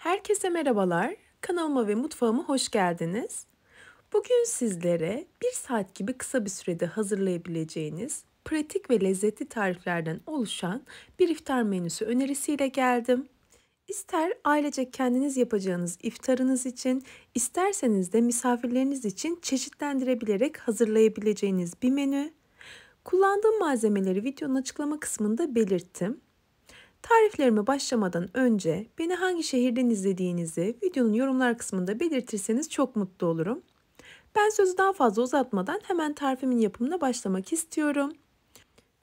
Herkese merhabalar. Kanalıma ve mutfağıma hoş geldiniz. Bugün sizlere bir saat gibi kısa bir sürede hazırlayabileceğiniz pratik ve lezzetli tariflerden oluşan bir iftar menüsü önerisiyle geldim. İster ailece kendiniz yapacağınız iftarınız için, isterseniz de misafirleriniz için çeşitlendirebilerek hazırlayabileceğiniz bir menü. Kullandığım malzemeleri videonun açıklama kısmında belirttim. Tariflerime başlamadan önce beni hangi şehirden izlediğinizi videonun yorumlar kısmında belirtirseniz çok mutlu olurum. Ben sözü daha fazla uzatmadan hemen tarifimin yapımına başlamak istiyorum.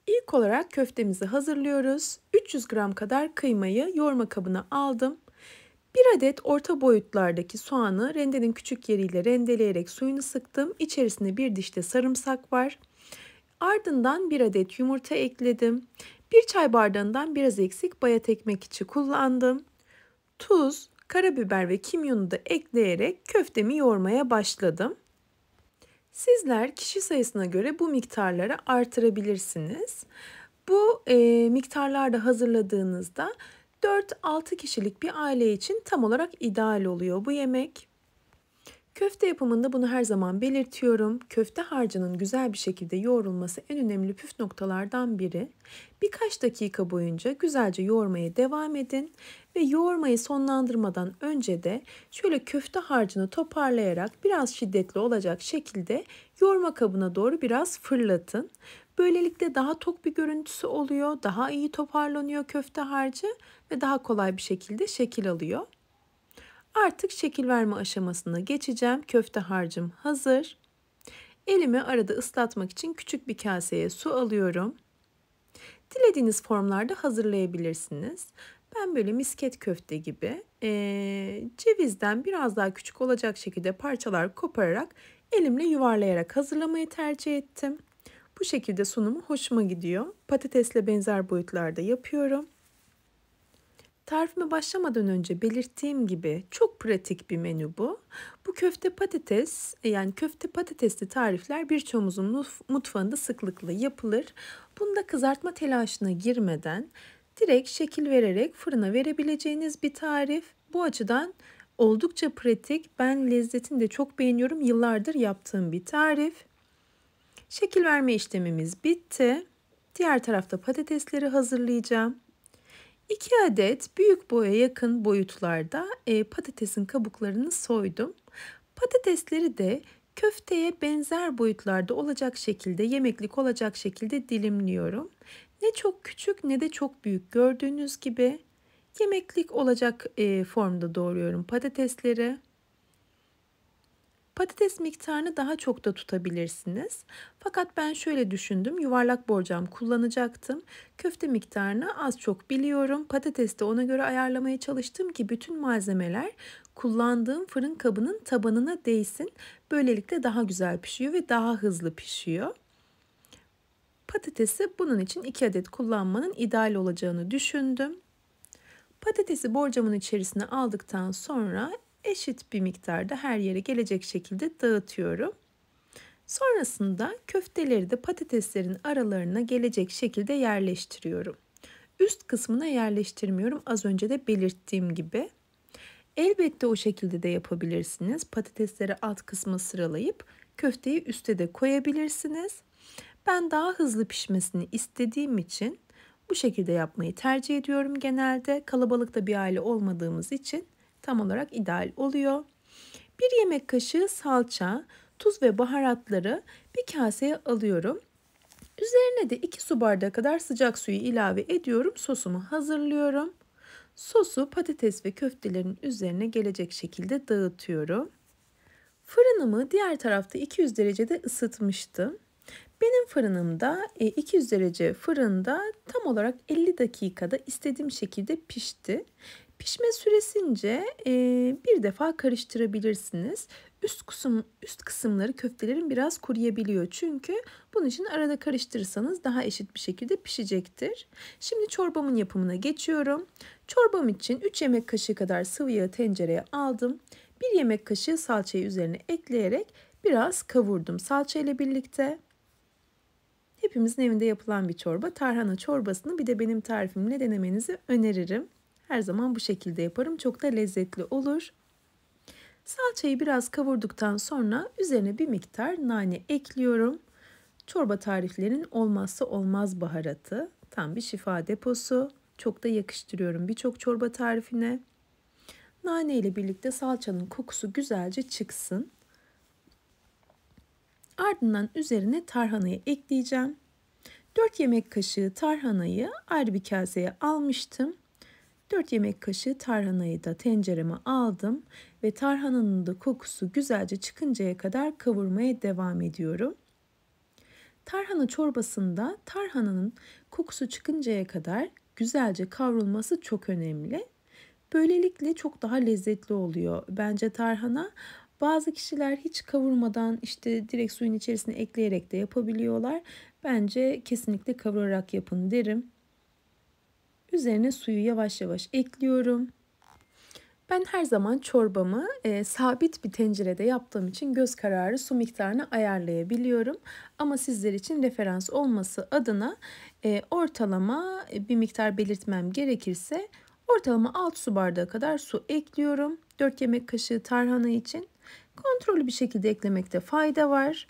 İlk olarak köftemizi hazırlıyoruz. 300 gram kadar kıymayı yoğurma kabına aldım. 1 adet orta boyutlardaki soğanı rendenin küçük yeriyle rendeleyerek suyunu sıktım. İçerisine bir diş de sarımsak var. Ardından 1 adet yumurta ekledim. Bir çay bardağından biraz eksik bayat ekmek içi kullandım. Tuz, karabiber ve kimyonu da ekleyerek köftemi yoğurmaya başladım. Sizler kişi sayısına göre bu miktarları artırabilirsiniz. Bu e, miktarlarda hazırladığınızda 4-6 kişilik bir aile için tam olarak ideal oluyor bu yemek. Köfte yapımında bunu her zaman belirtiyorum. Köfte harcının güzel bir şekilde yoğrulması en önemli püf noktalardan biri. Birkaç dakika boyunca güzelce yoğurmaya devam edin ve yoğurmayı sonlandırmadan önce de şöyle köfte harcını toparlayarak biraz şiddetli olacak şekilde yoğurma kabına doğru biraz fırlatın. Böylelikle daha tok bir görüntüsü oluyor, daha iyi toparlanıyor köfte harcı ve daha kolay bir şekilde şekil alıyor. Artık şekil verme aşamasına geçeceğim. Köfte harcım hazır. Elimi arada ıslatmak için küçük bir kaseye su alıyorum. Dilediğiniz formlarda hazırlayabilirsiniz. Ben böyle misket köfte gibi e, cevizden biraz daha küçük olacak şekilde parçalar kopararak elimle yuvarlayarak hazırlamayı tercih ettim. Bu şekilde sunumu hoşuma gidiyor. Patatesle benzer boyutlarda yapıyorum. Tarifime başlamadan önce belirttiğim gibi çok pratik bir menü bu. Bu köfte patates e, yani köfte patatesli tarifler birçoğumuzun mutfağında sıklıkla yapılır. Bunda kızartma telaşına girmeden direkt şekil vererek fırına verebileceğiniz bir tarif. Bu açıdan oldukça pratik. Ben lezzetini de çok beğeniyorum. Yıllardır yaptığım bir tarif. Şekil verme işlemimiz bitti. Diğer tarafta patatesleri hazırlayacağım. 2 adet büyük boya yakın boyutlarda e, patatesin kabuklarını soydum. Patatesleri de köfteye benzer boyutlarda olacak şekilde, yemeklik olacak şekilde dilimliyorum. Ne çok küçük ne de çok büyük gördüğünüz gibi yemeklik olacak e, formda doğruyorum patatesleri. Patates miktarını daha çok da tutabilirsiniz. Fakat ben şöyle düşündüm. Yuvarlak borcam kullanacaktım. Köfte miktarını az çok biliyorum. Patates de ona göre ayarlamaya çalıştım ki bütün malzemeler kullandığım fırın kabının tabanına değsin. Böylelikle daha güzel pişiyor ve daha hızlı pişiyor. Patatesi bunun için 2 adet kullanmanın ideal olacağını düşündüm. Patatesi borcamın içerisine aldıktan sonra eşit bir miktarda her yere gelecek şekilde dağıtıyorum. Sonrasında köfteleri de patateslerin aralarına gelecek şekilde yerleştiriyorum. Üst kısmına yerleştirmiyorum az önce de belirttiğim gibi. Elbette o şekilde de yapabilirsiniz. Patatesleri alt kısma sıralayıp köfteyi üste de koyabilirsiniz. Ben daha hızlı pişmesini istediğim için bu şekilde yapmayı tercih ediyorum genelde. Kalabalıkta bir aile olmadığımız için tam olarak ideal oluyor. Bir yemek kaşığı salça, tuz ve baharatları bir kaseye alıyorum. Üzerine de 2 su bardağı kadar sıcak suyu ilave ediyorum. Sosumu hazırlıyorum. Sosu patates ve köftelerin üzerine gelecek şekilde dağıtıyorum. Fırınımı diğer tarafta 200 derecede ısıtmıştım. Benim fırınımda 200 e, derece fırında tam olarak 50 dakikada istediğim şekilde pişti. Pişme süresince e, bir defa karıştırabilirsiniz. Üst kısım üst kısımları köftelerin biraz kuruyabiliyor. Çünkü bunun için arada karıştırırsanız daha eşit bir şekilde pişecektir. Şimdi çorbamın yapımına geçiyorum. Çorbam için 3 yemek kaşığı kadar sıvı yağı tencereye aldım. 1 yemek kaşığı salçayı üzerine ekleyerek biraz kavurdum salça ile birlikte. Hepimizin evinde yapılan bir çorba. Tarhana çorbasını bir de benim tarifimle denemenizi öneririm. Her zaman bu şekilde yaparım. Çok da lezzetli olur. Salçayı biraz kavurduktan sonra üzerine bir miktar nane ekliyorum. Çorba tariflerinin olmazsa olmaz baharatı. Tam bir şifa deposu. Çok da yakıştırıyorum birçok çorba tarifine. Nane ile birlikte salçanın kokusu güzelce çıksın. Ardından üzerine tarhanayı ekleyeceğim. 4 yemek kaşığı tarhanayı ayrı bir kaseye almıştım. 4 yemek kaşığı tarhanayı da tencereme aldım ve tarhananın da kokusu güzelce çıkıncaya kadar kavurmaya devam ediyorum. Tarhana çorbasında tarhananın kokusu çıkıncaya kadar güzelce kavrulması çok önemli. Böylelikle çok daha lezzetli oluyor. Bence tarhana bazı kişiler hiç kavurmadan işte direkt suyun içerisine ekleyerek de yapabiliyorlar. Bence kesinlikle kavurarak yapın derim. Üzerine suyu yavaş yavaş ekliyorum. Ben her zaman çorbamı e, sabit bir tencerede yaptığım için göz kararı su miktarını ayarlayabiliyorum. Ama sizler için referans olması adına e, ortalama e, bir miktar belirtmem gerekirse ortalama alt su bardağı kadar su ekliyorum. 4 yemek kaşığı tarhana için kontrollü bir şekilde eklemekte fayda var.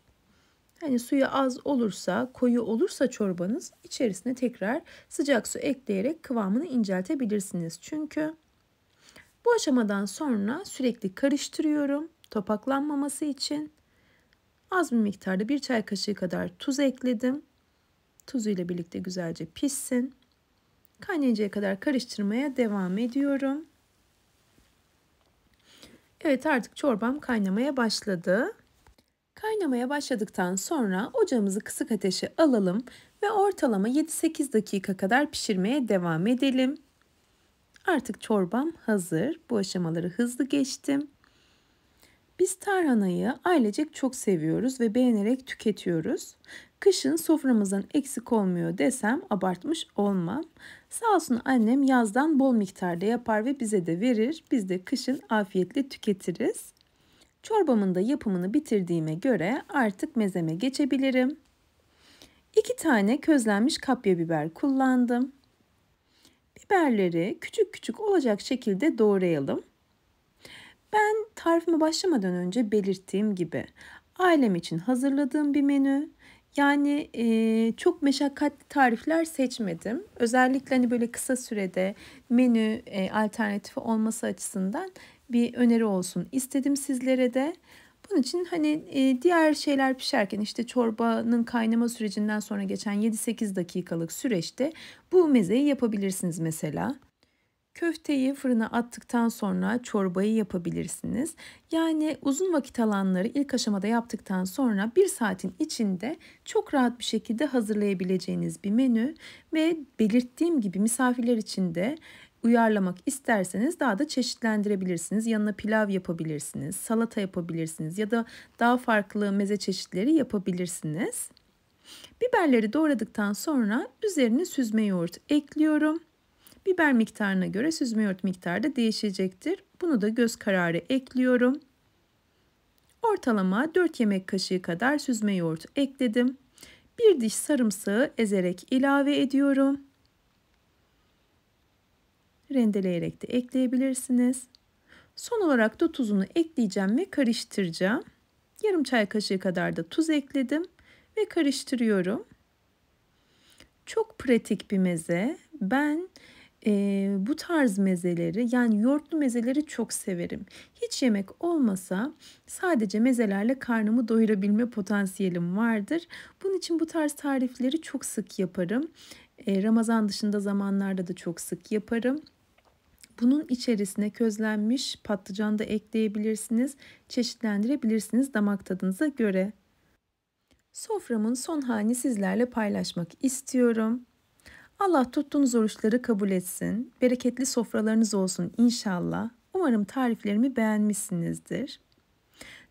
Hani suyu az olursa, koyu olursa çorbanız içerisine tekrar sıcak su ekleyerek kıvamını inceltebilirsiniz. Çünkü bu aşamadan sonra sürekli karıştırıyorum topaklanmaması için. Az bir miktarda bir çay kaşığı kadar tuz ekledim. Tuzu ile birlikte güzelce pişsin. Kaynayıncaya kadar karıştırmaya devam ediyorum. Evet artık çorbam kaynamaya başladı. Kaynamaya başladıktan sonra ocağımızı kısık ateşe alalım ve ortalama 7-8 dakika kadar pişirmeye devam edelim. Artık çorbam hazır. Bu aşamaları hızlı geçtim. Biz tarhanayı ailecek çok seviyoruz ve beğenerek tüketiyoruz. Kışın soframızdan eksik olmuyor desem abartmış olmam. Sağ olsun annem yazdan bol miktarda yapar ve bize de verir. Biz de kışın afiyetle tüketiriz. Çorbamın da yapımını bitirdiğime göre artık mezeme geçebilirim. 2 tane közlenmiş kapya biber kullandım. Biberleri küçük küçük olacak şekilde doğrayalım. Ben tarifime başlamadan önce belirttiğim gibi ailem için hazırladığım bir menü yani e, çok meşakkatli tarifler seçmedim. Özellikle hani böyle kısa sürede menü e, alternatifi olması açısından bir öneri olsun istedim sizlere de. Bunun için hani e, diğer şeyler pişerken işte çorbanın kaynama sürecinden sonra geçen 7-8 dakikalık süreçte bu mezeyi yapabilirsiniz mesela. Köfteyi fırına attıktan sonra çorbayı yapabilirsiniz. Yani uzun vakit alanları ilk aşamada yaptıktan sonra bir saatin içinde çok rahat bir şekilde hazırlayabileceğiniz bir menü ve belirttiğim gibi misafirler için de uyarlamak isterseniz daha da çeşitlendirebilirsiniz. Yanına pilav yapabilirsiniz, salata yapabilirsiniz ya da daha farklı meze çeşitleri yapabilirsiniz. Biberleri doğradıktan sonra üzerine süzme yoğurt ekliyorum. Biber miktarına göre süzme yoğurt miktarı da değişecektir. Bunu da göz kararı ekliyorum. Ortalama 4 yemek kaşığı kadar süzme yoğurt ekledim. Bir diş sarımsağı ezerek ilave ediyorum. Rendeleyerek de ekleyebilirsiniz. Son olarak da tuzunu ekleyeceğim ve karıştıracağım. Yarım çay kaşığı kadar da tuz ekledim ve karıştırıyorum. Çok pratik bir meze. Ben e, bu tarz mezeleri yani yoğurtlu mezeleri çok severim. Hiç yemek olmasa sadece mezelerle karnımı doyurabilme potansiyelim vardır. Bunun için bu tarz tarifleri çok sık yaparım. E, Ramazan dışında zamanlarda da çok sık yaparım. Bunun içerisine közlenmiş patlıcan da ekleyebilirsiniz, çeşitlendirebilirsiniz damak tadınıza göre. Soframın son halini sizlerle paylaşmak istiyorum. Allah tuttuğunuz oruçları kabul etsin. Bereketli sofralarınız olsun inşallah. Umarım tariflerimi beğenmişsinizdir.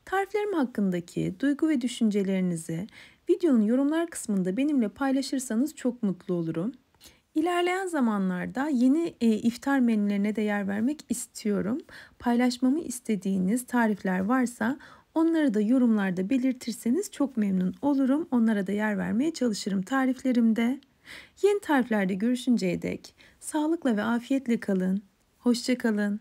Tariflerim hakkındaki duygu ve düşüncelerinizi videonun yorumlar kısmında benimle paylaşırsanız çok mutlu olurum. İlerleyen zamanlarda yeni e, iftar menülerine de yer vermek istiyorum. Paylaşmamı istediğiniz tarifler varsa onları da yorumlarda belirtirseniz çok memnun olurum. Onlara da yer vermeye çalışırım tariflerimde. Yeni tariflerde görüşünceye dek sağlıkla ve afiyetle kalın. Hoşça kalın.